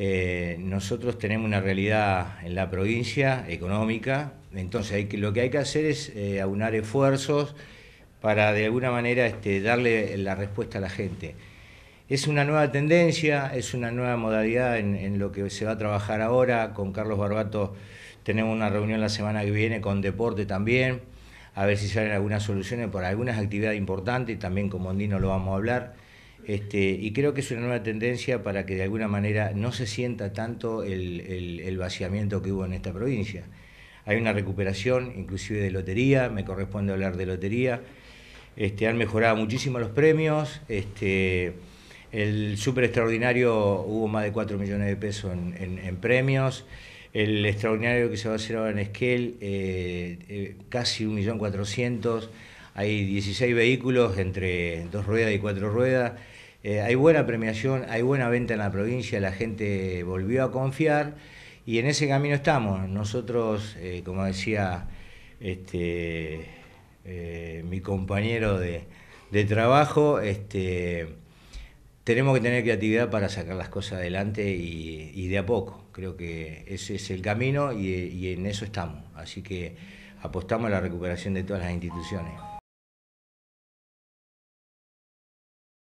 Eh, nosotros tenemos una realidad en la provincia económica, entonces lo que hay que hacer es eh, aunar esfuerzos para de alguna manera este, darle la respuesta a la gente. Es una nueva tendencia, es una nueva modalidad en, en, lo que se va a trabajar ahora. Con Carlos Barbato tenemos una reunión la semana que viene con deporte también, a ver si salen algunas soluciones para algunas actividades importantes, también con Mondino lo vamos a hablar. Este, y creo que es una nueva tendencia para que de alguna manera no se sienta tanto el, vaciamiento que hubo en esta provincia. Hay una recuperación, inclusive de lotería, me corresponde hablar de lotería. Este, han mejorado muchísimo los premios. Este, el super extraordinario hubo más de 4 millones de pesos en, premios. El extraordinario que se va a hacer ahora en Esquel, eh, eh, casi 1.400.000 hay 16 vehículos entre dos ruedas y cuatro ruedas. Eh, hay buena premiación, hay buena venta en la provincia, la gente volvió a confiar y en ese camino estamos. Nosotros, eh, como decía este, eh, mi compañero de, trabajo, este, tenemos que tener creatividad para sacar las cosas adelante y, de a poco. Creo que ese es el camino y en eso estamos. Así que apostamos a la recuperación de todas las instituciones.